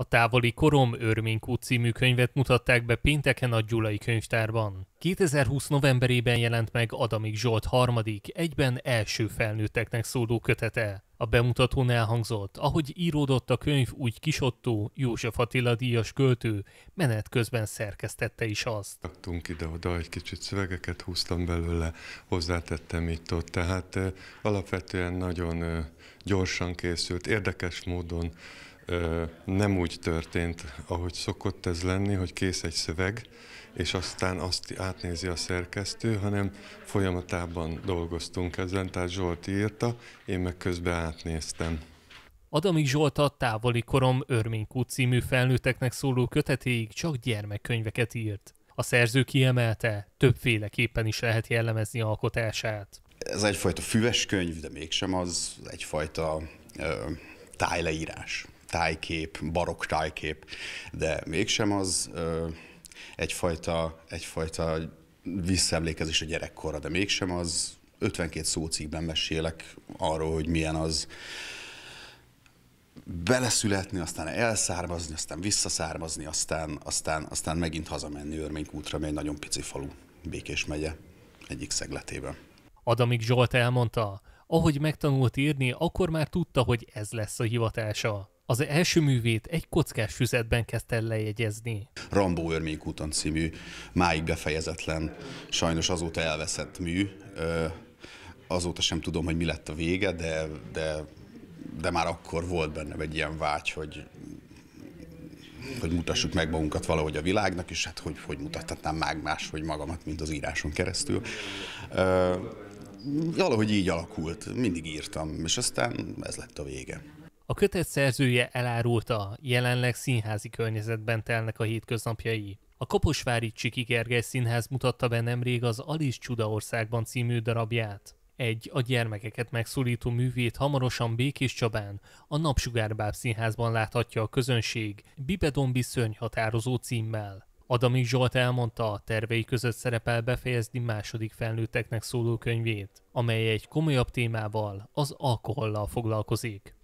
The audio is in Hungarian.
A távoli korom Örménykú című könyvet mutatták be pénteken a Gyulai könyvtárban. 2020 novemberében jelent meg Adamik Zsolt harmadik, egyben első felnőtteknek szóló kötete. A bemutatón elhangzott, ahogy íródott a könyv, úgy Kisottó, József Attila díjas költő, menet közben szerkesztette is azt. Taktunk ide-oda, egy kicsit szövegeket húztam belőle, hozzátettem itt-ott, tehát alapvetően nagyon gyorsan készült, érdekes módon nem úgy történt, ahogy szokott ez lenni, hogy kész egy szöveg, és aztán azt átnézi a szerkesztő, hanem folyamatában dolgoztunk ezen, tehát Zsolt írta, én meg közben átnéztem. Adamik Zsolt a Távoli Korom Örménykú című felnőtteknek szóló kötetéig csak gyermekkönyveket írt. A szerző kiemelte, többféleképpen is lehet jellemezni alkotását. Ez egyfajta füves könyv, de mégsem az egyfajta ö, tájleírás tájkép, barokk tájkép, de mégsem az egyfajta, egyfajta visszaemlékezés a gyerekkorra, de mégsem az 52 szócikben mesélek arról, hogy milyen az beleszületni, aztán elszármazni, aztán visszaszármazni, aztán, aztán, aztán megint hazamenni Örménykútra, útra egy nagyon pici falu, Békés megye egyik szegletében. Adamik Zsolt elmondta, ahogy megtanult írni, akkor már tudta, hogy ez lesz a hivatása az első művét egy kockás füzetben kezdte el lejegyezni. Rambó Örménykúton című, máig befejezetlen, sajnos azóta elveszett mű. Azóta sem tudom, hogy mi lett a vége, de, de, de már akkor volt benne egy ilyen vágy, hogy hogy mutassuk meg magunkat valahogy a világnak, és hát hogy, hogy mutathatnám meg más, hogy magamat, mint az íráson keresztül. valahogy így alakult, mindig írtam, és aztán ez lett a vége. A kötet szerzője elárulta, jelenleg színházi környezetben telnek a hétköznapjai. A Kaposvári Csiki Gergely Színház mutatta be nemrég az Alice Országban című darabját. Egy a gyermekeket megszólító művét hamarosan Békés Csabán, a Napsugárbáb Színházban láthatja a közönség, Bibedombi határozó címmel. Adamik Zsolt elmondta, a tervei között szerepel befejezni második felnőtteknek szóló könyvét, amely egy komolyabb témával, az alkohollal foglalkozik.